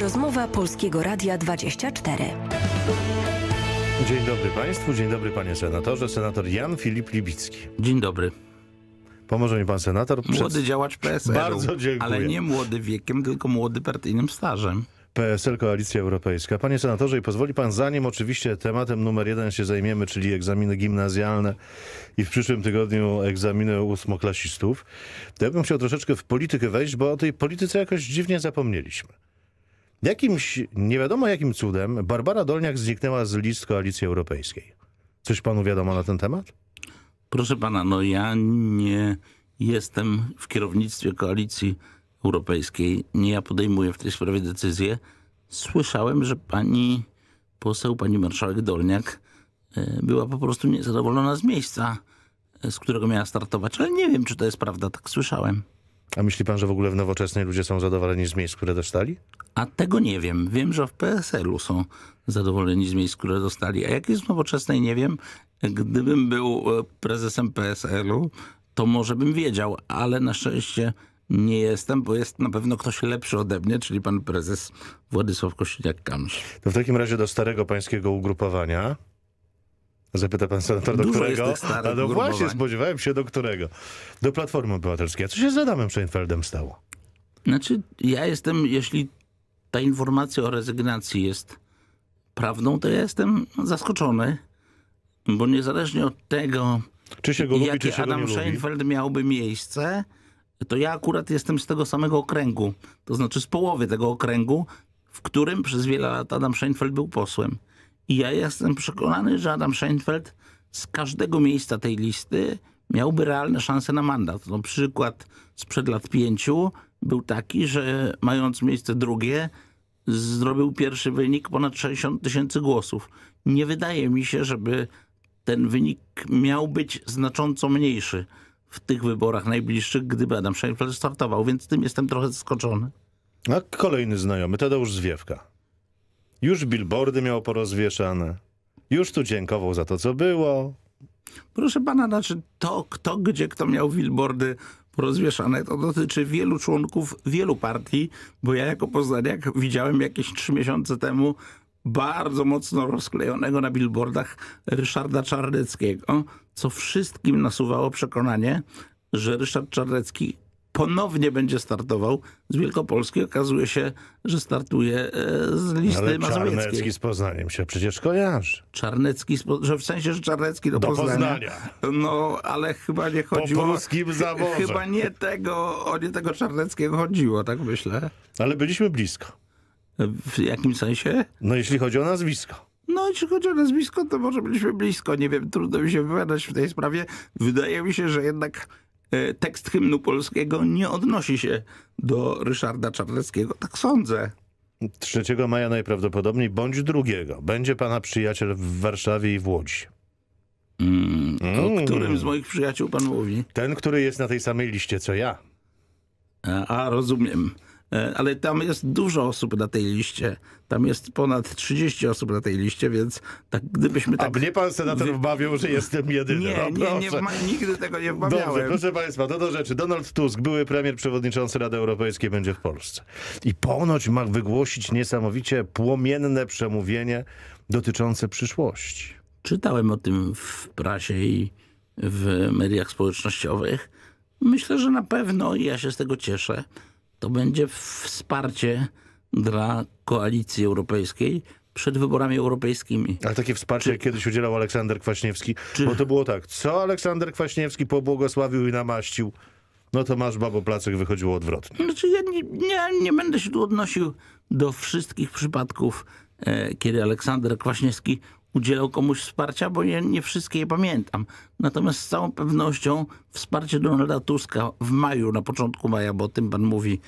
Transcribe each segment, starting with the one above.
Rozmowa Polskiego Radia 24. Dzień dobry Państwu, dzień dobry Panie Senatorze. Senator Jan Filip Libicki. Dzień dobry. Pomoże mi pan senator. Przed... Młody działacz PSL. Bardzo dziękuję. Ale nie młody wiekiem, tylko młody partyjnym stażem. PSL, Koalicja Europejska. Panie senatorze, i pozwoli pan, zanim oczywiście tematem numer jeden się zajmiemy, czyli egzaminy gimnazjalne i w przyszłym tygodniu egzaminy ósmoklasistów, to ja bym chciał troszeczkę w politykę wejść, bo o tej polityce jakoś dziwnie zapomnieliśmy. Jakimś, nie wiadomo jakim cudem, Barbara Dolniak zniknęła z list Koalicji Europejskiej. Coś panu wiadomo na ten temat? Proszę pana, no ja nie jestem w kierownictwie Koalicji Europejskiej. Nie ja podejmuję w tej sprawie decyzję. Słyszałem, że pani poseł, pani marszałek Dolniak e, była po prostu niezadowolona z miejsca, e, z którego miała startować. Ale nie wiem, czy to jest prawda, tak słyszałem. A myśli pan, że w ogóle w nowoczesnej ludzie są zadowoleni z miejsc, które dostali? A tego nie wiem. Wiem, że w PSL-u są zadowoleni z miejsc, które dostali. A jak jest w nowoczesnej, nie wiem. Gdybym był e, prezesem PSL-u, to może bym wiedział, ale na szczęście nie jestem, bo jest na pewno ktoś lepszy ode mnie, czyli pan prezes Władysław kosiniak kamysz To w takim razie do starego pańskiego ugrupowania. Zapyta pan senator, do którego? A no właśnie, spodziewałem się do którego. Do Platformy Obywatelskiej. A co się z Adamem Scheinfeldem stało? Znaczy, ja jestem, jeśli ta informacja o rezygnacji jest prawdą, to ja jestem zaskoczony, bo niezależnie od tego, czy się go lubi, jakie się Adam Scheinfeld miałby miejsce, to ja akurat jestem z tego samego okręgu, to znaczy z połowy tego okręgu, w którym przez wiele lat Adam Scheinfeld był posłem. I ja jestem przekonany, że Adam Scheinfeld z każdego miejsca tej listy miałby realne szanse na mandat. No, przykład sprzed lat pięciu był taki, że mając miejsce drugie, zrobił pierwszy wynik ponad 60 tysięcy głosów. Nie wydaje mi się, żeby ten wynik miał być znacząco mniejszy w tych wyborach najbliższych, gdyby Adam Scheinfeld startował, więc tym jestem trochę zaskoczony. A kolejny znajomy, Tadeusz Zwiewka. Już billboardy miał porozwieszane. Już tu dziękował za to, co było. Proszę pana, znaczy to, kto, gdzie, kto miał billboardy porozwieszane, to dotyczy wielu członków wielu partii, bo ja jako poznaniak widziałem jakieś trzy miesiące temu bardzo mocno rozklejonego na billboardach Ryszarda Czarneckiego, co wszystkim nasuwało przekonanie, że Ryszard Czarnecki ponownie będzie startował z Wielkopolski. Okazuje się, że startuje e, z listy Ale mazowieckiej. Czarnecki z Poznaniem się przecież kojarzy. Czarnecki, że w sensie, że Czarnecki do, do Poznania. Poznania. No, ale chyba nie chodziło... Po polskim zaborze. Chyba nie tego, o nie tego Czarneckiego chodziło, tak myślę. Ale byliśmy blisko. W jakim sensie? No, jeśli chodzi o nazwisko. No jeśli chodzi o nazwisko, to może byliśmy blisko. Nie wiem, trudno mi się wypowiadać w tej sprawie. Wydaje mi się, że jednak E, tekst hymnu polskiego nie odnosi się do Ryszarda Czarneckiego, Tak sądzę. 3 maja najprawdopodobniej, bądź drugiego. Będzie pana przyjaciel w Warszawie i w Łodzi. Mm, o mm. którym z moich przyjaciół pan mówi? Ten, który jest na tej samej liście co ja. A, e, a rozumiem. E, ale tam jest dużo osób na tej liście. Tam jest ponad 30 osób na tej liście, więc tak, gdybyśmy tak... A mnie pan senator wy... wmawiał, że jestem jedyny. Nie, no, nie, nie nigdy tego nie wmawiałem. Dobrze, proszę państwa, to do rzeczy. Donald Tusk, były premier przewodniczący Rady Europejskiej, będzie w Polsce. I ponoć ma wygłosić niesamowicie płomienne przemówienie dotyczące przyszłości. Czytałem o tym w prasie i w mediach społecznościowych. Myślę, że na pewno i ja się z tego cieszę to będzie wsparcie dla koalicji europejskiej przed wyborami europejskimi. A takie wsparcie czy, kiedyś udzielał Aleksander Kwaśniewski, czy, bo to było tak, co Aleksander Kwaśniewski pobłogosławił i namaścił, no to masz babo placek wychodziło odwrotnie. Znaczy ja nie, nie, nie będę się tu odnosił do wszystkich przypadków, e, kiedy Aleksander Kwaśniewski udzielał komuś wsparcia, bo ja nie wszystkie je pamiętam. Natomiast z całą pewnością wsparcie Donalda Tuska w maju, na początku maja, bo o tym pan mówi,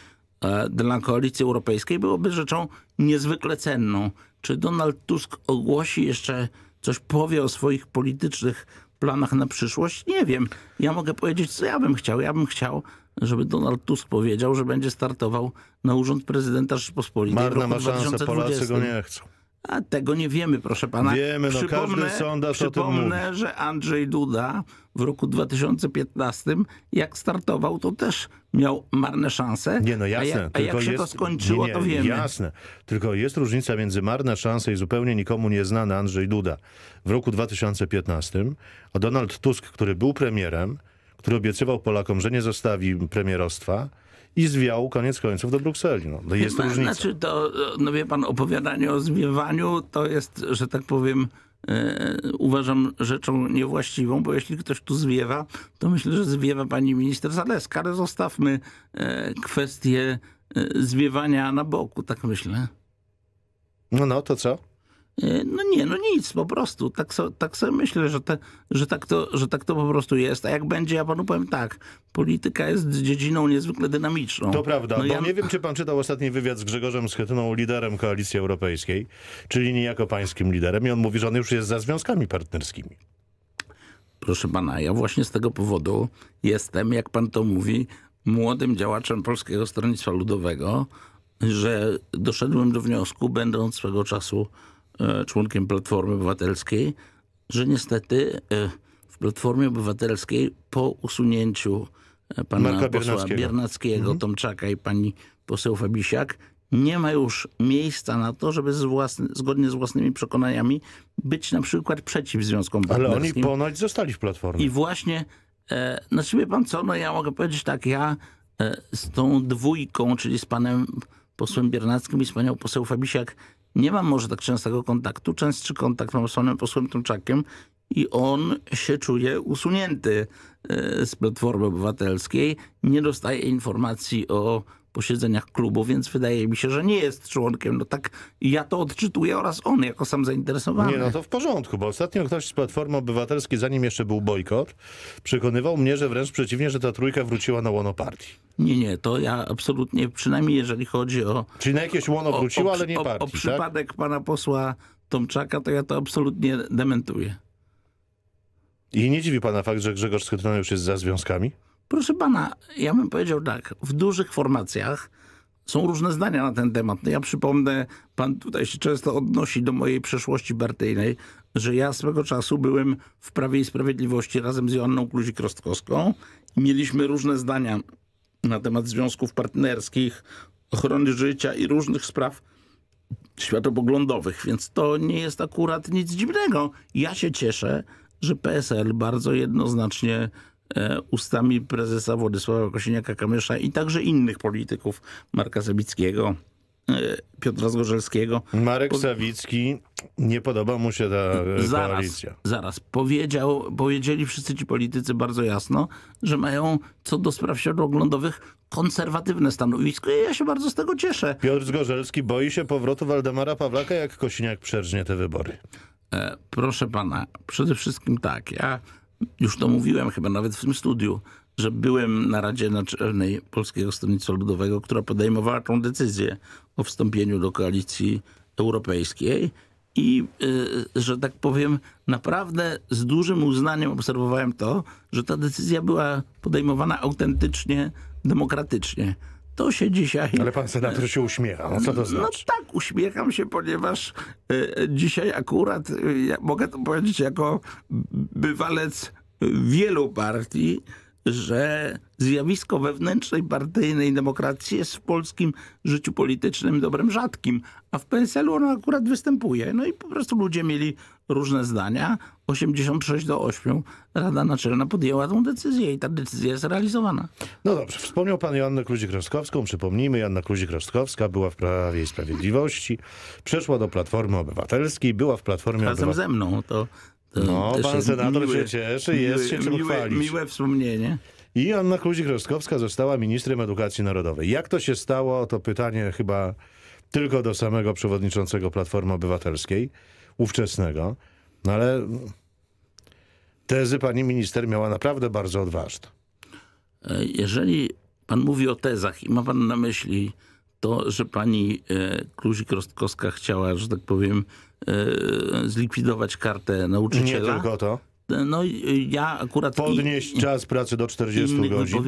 E, dla koalicji europejskiej byłoby rzeczą niezwykle cenną. Czy Donald Tusk ogłosi jeszcze coś, powie o swoich politycznych planach na przyszłość? Nie wiem. Ja mogę powiedzieć, co ja bym chciał. Ja bym chciał, żeby Donald Tusk powiedział, że będzie startował na urząd prezydenta Rzeczypospolitej. Marna ma szansę, Polacy go nie chcą. A tego nie wiemy, proszę pana. Wiemy, no przypomnę, każdy Przypomnę, że Andrzej Duda w roku 2015, jak startował, to też miał marne szanse. Nie, no jasne. A jak, a jak się jest, to skończyło, nie, nie, to wiemy. Jasne. Tylko jest różnica między marne szanse i zupełnie nikomu nieznany Andrzej Duda w roku 2015, a Donald Tusk, który był premierem, który obiecywał Polakom, że nie zostawi premierostwa, i zwiał koniec końców do Brukseli. No, no to jest No, różnica. Znaczy to, no wie pan, opowiadanie o zwiewaniu to jest, że tak powiem, e, uważam rzeczą niewłaściwą, bo jeśli ktoś tu zwiewa, to myślę, że zwiewa pani minister Zaleska, ale zostawmy e, kwestię e, zwiewania na boku, tak myślę. No, no to co? E, no nie, no nic, po prostu. Tak, so, tak sobie myślę, że, te, że, tak to, że tak to po prostu jest. A jak będzie, ja panu powiem tak, polityka jest dziedziną niezwykle dynamiczną. To prawda, no bo ja... nie wiem, czy pan czytał ostatni wywiad z Grzegorzem Schetyną, liderem Koalicji Europejskiej, czyli niejako pańskim liderem i on mówi, że on już jest za związkami partnerskimi. Proszę pana, ja właśnie z tego powodu jestem, jak pan to mówi, młodym działaczem Polskiego Stronnictwa Ludowego, że doszedłem do wniosku, będąc swego czasu E, członkiem Platformy Obywatelskiej, że niestety e, w Platformie Obywatelskiej po usunięciu e, pana Marka posła Biernackiego, Biernackiego mhm. Tomczaka i pani poseł Fabisiak nie ma już miejsca na to, żeby z własny, zgodnie z własnymi przekonaniami być na przykład przeciw związkom Ale oni ponoć zostali w Platformie. I właśnie, e, znaczy pan co, no ja mogę powiedzieć tak, ja e, z tą dwójką, czyli z panem posłem Biernackim i z panią poseł Fabisiak nie mam może tak częstego kontaktu. Częstszy kontakt mam z panem posłem Tumczakiem i on się czuje usunięty e, z Platformy Obywatelskiej, nie dostaje informacji o posiedzeniach klubu, więc wydaje mi się, że nie jest członkiem. No tak ja to odczytuję oraz on jako sam zainteresowany. Nie, no to w porządku, bo ostatnio ktoś z Platformy Obywatelskiej, zanim jeszcze był bojkot, przekonywał mnie, że wręcz przeciwnie, że ta trójka wróciła na łono partii. Nie, nie, to ja absolutnie, przynajmniej jeżeli chodzi o... Czyli na jakieś łono wróciła, ale nie partii, O, o tak? przypadek tak? pana posła Tomczaka, to ja to absolutnie dementuję. I nie dziwi pana fakt, że Grzegorz Schetyna już jest za związkami? Proszę pana, ja bym powiedział tak, w dużych formacjach są różne zdania na ten temat. Ja przypomnę, pan tutaj się często odnosi do mojej przeszłości partyjnej, że ja swego czasu byłem w Prawie i Sprawiedliwości razem z Joanną Kluzik-Rostkowską mieliśmy różne zdania na temat związków partnerskich, ochrony życia i różnych spraw światopoglądowych, więc to nie jest akurat nic dziwnego. Ja się cieszę, że PSL bardzo jednoznacznie E, ustami prezesa Władysława Kosiniaka-Kamysza i także innych polityków Marka Zabickiego, e, Piotra Zgorzelskiego. Marek po... Sawicki, nie podoba mu się ta e, zaraz, koalicja. Zaraz, Powiedział, powiedzieli wszyscy ci politycy bardzo jasno, że mają co do spraw środoglądowych konserwatywne stanowisko i ja się bardzo z tego cieszę. Piotr Zgorzelski boi się powrotu Waldemara Pawlaka, jak Kosiniak przerżnie te wybory. E, proszę pana, przede wszystkim tak, ja już to mówiłem chyba nawet w tym studiu, że byłem na Radzie Naczelnej Polskiego Stronnictwa Ludowego, która podejmowała tą decyzję o wstąpieniu do koalicji europejskiej i, y, że tak powiem, naprawdę z dużym uznaniem obserwowałem to, że ta decyzja była podejmowana autentycznie, demokratycznie to się dzisiaj... Ale pan senator się uśmiecha, no co to no znaczy? No tak, uśmiecham się, ponieważ e, e, dzisiaj akurat, e, mogę to powiedzieć jako bywalec wielu partii, że zjawisko wewnętrznej partyjnej demokracji jest w polskim życiu politycznym dobrem rzadkim, a w PSL-u ono akurat występuje. No i po prostu ludzie mieli różne zdania. 86 do 8 Rada Naczelna podjęła tą decyzję i ta decyzja jest realizowana. No dobrze, wspomniał pan Joannę Kluzik-Rostkowską. Przypomnijmy, Joanna Kluzik-Rostkowska była w Prawie i Sprawiedliwości, przeszła do Platformy Obywatelskiej, była w Platformie Obywatelskiej. Razem Obywa ze mną, to no, no, pan senator się cieszy, jest się czym miłe, chwalić. Miłe wspomnienie. I Anna Kluzik-Rostkowska została ministrem edukacji narodowej. Jak to się stało, to pytanie chyba tylko do samego przewodniczącego Platformy Obywatelskiej, ówczesnego. No ale tezy pani minister miała naprawdę bardzo odważne. E, jeżeli pan mówi o tezach i ma pan na myśli to, że pani e, Kluzik-Rostkowska chciała, że tak powiem, E, zlikwidować kartę nauczyciela. Nie tylko to. No ja akurat... Podnieść i, czas pracy do 40 godzin.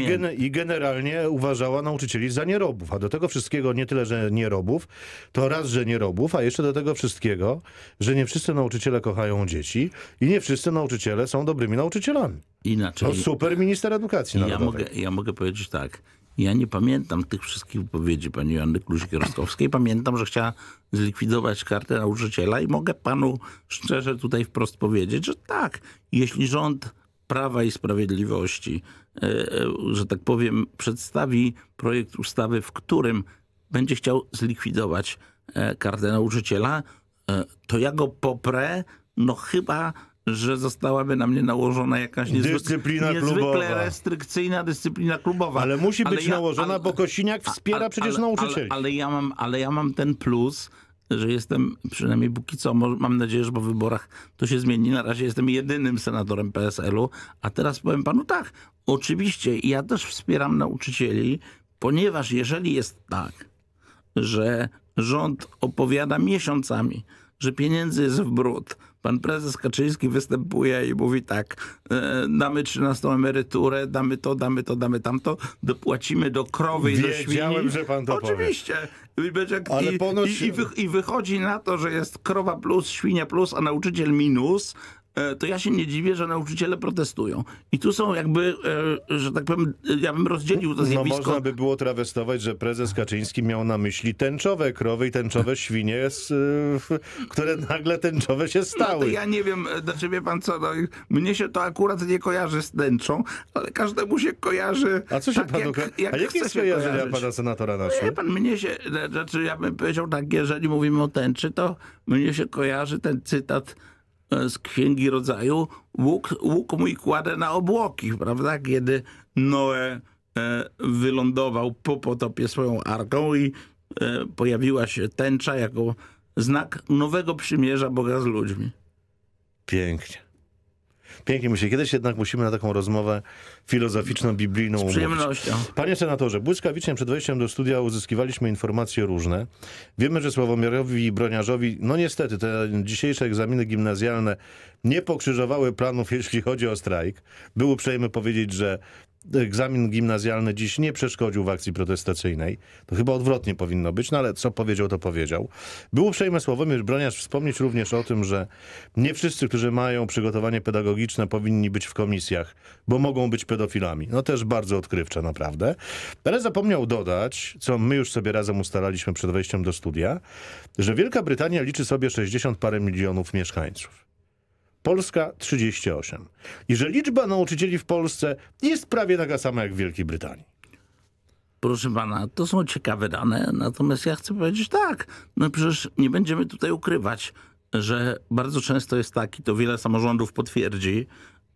I, gen I, generalnie uważała nauczycieli za nierobów. A do tego wszystkiego nie tyle, że nierobów, to raz, że nierobów, a jeszcze do tego wszystkiego, że nie wszyscy nauczyciele kochają dzieci i nie wszyscy nauczyciele są dobrymi nauczycielami. Inaczej. To super minister edukacji ja mogę, ja mogę powiedzieć tak. Ja nie pamiętam tych wszystkich wypowiedzi pani Joanny Kluzik-Rostkowskiej. Pamiętam, że chciała zlikwidować kartę nauczyciela i mogę panu szczerze tutaj wprost powiedzieć, że tak, jeśli rząd Prawa i Sprawiedliwości, e, e, że tak powiem, przedstawi projekt ustawy, w którym będzie chciał zlikwidować e, kartę nauczyciela, to ja go poprę, no chyba że zostałaby na mnie nałożona jakaś dyscyplina niezwykle klubowa. restrykcyjna dyscyplina klubowa. Ale musi być ale ja, nałożona, ale, bo Kosiniak wspiera ale, przecież nauczycieli. Ale, ja mam, ale ja mam ten plus, że jestem, przynajmniej póki co, mam nadzieję, że po wyborach to się zmieni. Na razie jestem jedynym senatorem PSL-u, a teraz powiem panu tak, oczywiście ja też wspieram nauczycieli, ponieważ jeżeli jest tak, że rząd opowiada miesiącami, że pieniędzy jest w brud, Pan prezes Kaczyński występuje i mówi tak, e, damy 13 emeryturę, damy to, damy to, damy tamto, dopłacimy do krowy i do świni. Wiedziałem, że pan to Oczywiście. Powie. Ale I, ponoć... i, i, wy, I wychodzi na to, że jest krowa plus, świnia plus, a nauczyciel minus, E, to ja się nie dziwię, że nauczyciele protestują. I tu są jakby, e, że tak powiem, ja bym rozdzielił to no, zjawisko. No można by było trawestować, że prezes Kaczyński miał na myśli tęczowe krowy i tęczowe świnie, e, które nagle tęczowe się no stały. No ja nie wiem, znaczy wie pan co, no, mnie się to akurat nie kojarzy z tęczą, ale każdemu się kojarzy A co się tak, panu... Jak, jak A jakie jest kojarzenia pana senatora naszego? No, pan, mnie się, znaczy ja bym powiedział tak, jeżeli mówimy o tęczy, to mnie się kojarzy ten cytat E, z Księgi Rodzaju, łuk, łuk mój kładę na obłoki, prawda? Kiedy Noe e, wylądował po potopie swoją arką i e, pojawiła się tęcza jako znak nowego przymierza Boga z ludźmi. Pięknie. Pięknie się. Kiedyś jednak musimy na taką rozmowę filozoficzną, biblijną Z przyjemnością. Umówić. Panie senatorze, błyskawicznie przed wejściem do studia uzyskiwaliśmy informacje różne. Wiemy, że Sławomirowi i Broniarzowi, no niestety, te dzisiejsze egzaminy gimnazjalne nie pokrzyżowały planów, jeśli chodzi o strajk. Był uprzejmy powiedzieć, że egzamin gimnazjalny dziś nie przeszkodził w akcji protestacyjnej. To chyba odwrotnie powinno być, no ale co powiedział, to powiedział. Był uprzejmy Sławomir Broniarz wspomnieć również o tym, że nie wszyscy, którzy mają przygotowanie pedagogiczne powinni być w komisjach, bo mogą być pedofilami. No też bardzo odkrywcze naprawdę. Ale zapomniał dodać, co my już sobie razem ustalaliśmy przed wejściem do studia, że Wielka Brytania liczy sobie 60 parę milionów mieszkańców. Polska 38. I że liczba nauczycieli w Polsce jest prawie taka sama jak w Wielkiej Brytanii. Proszę pana, to są ciekawe dane, natomiast ja chcę powiedzieć tak, no przecież nie będziemy tutaj ukrywać, że bardzo często jest tak i to wiele samorządów potwierdzi,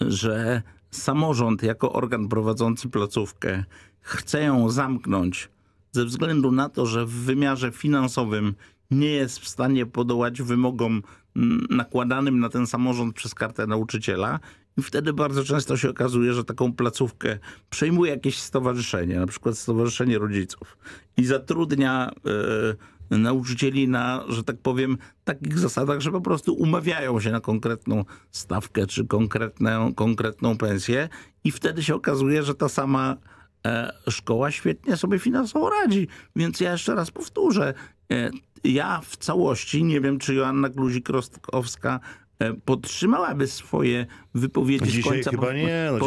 że samorząd jako organ prowadzący placówkę chce ją zamknąć ze względu na to, że w wymiarze finansowym nie jest w stanie podołać wymogom mm, nakładanym na ten samorząd przez kartę nauczyciela i wtedy bardzo często się okazuje, że taką placówkę przejmuje jakieś stowarzyszenie, na przykład Stowarzyszenie Rodziców i zatrudnia y, nauczycieli na, że tak powiem, takich zasadach, że po prostu umawiają się na konkretną stawkę czy konkretną, konkretną pensję i wtedy się okazuje, że ta sama e, szkoła świetnie sobie finansowo radzi. Więc ja jeszcze raz powtórzę, e, ja w całości nie wiem, czy Joanna Kluzik-Rostkowska e, podtrzymałaby swoje wypowiedzi z końca, po, nie, no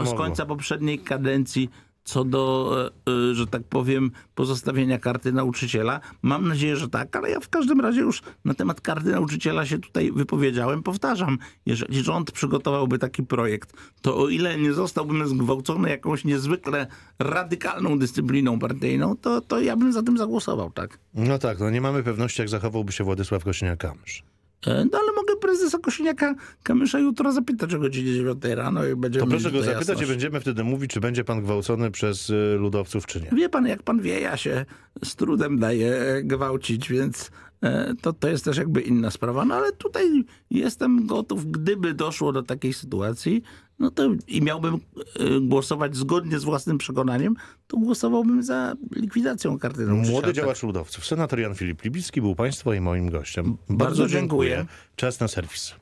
po, z końca poprzedniej kadencji co do, e, e, że tak powiem, pozostawienia karty nauczyciela. Mam nadzieję, że tak, ale ja w każdym razie już na temat karty nauczyciela się tutaj wypowiedziałem. Powtarzam, jeżeli rząd przygotowałby taki projekt, to o ile nie zostałbym zgwałcony jakąś niezwykle radykalną dyscypliną partyjną, to, to ja bym za tym zagłosował, tak? No tak, no nie mamy pewności, jak zachowałby się Władysław Kośniak-Kamysz. E, no ale mogę prezesa Kosiniaka-Kamysza jutro zapytać o godzinie 9 rano i będziemy... To proszę go zapytać i będziemy wtedy mówić, czy będzie pan gwałcony przez e, ludowców, czy nie. Wie pan, jak pan wie, ja się z trudem daję gwałcić, więc e, to, to jest też jakby inna sprawa. No ale tutaj jestem gotów, gdyby doszło do takiej sytuacji, no to i miałbym y, głosować zgodnie z własnym przekonaniem, to głosowałbym za likwidacją karty. Młody działacz ludowców, senator Jan Filip Libicki był państwa i moim gościem. Bardzo, Bardzo dziękuję. dziękuję. Czas na serwis.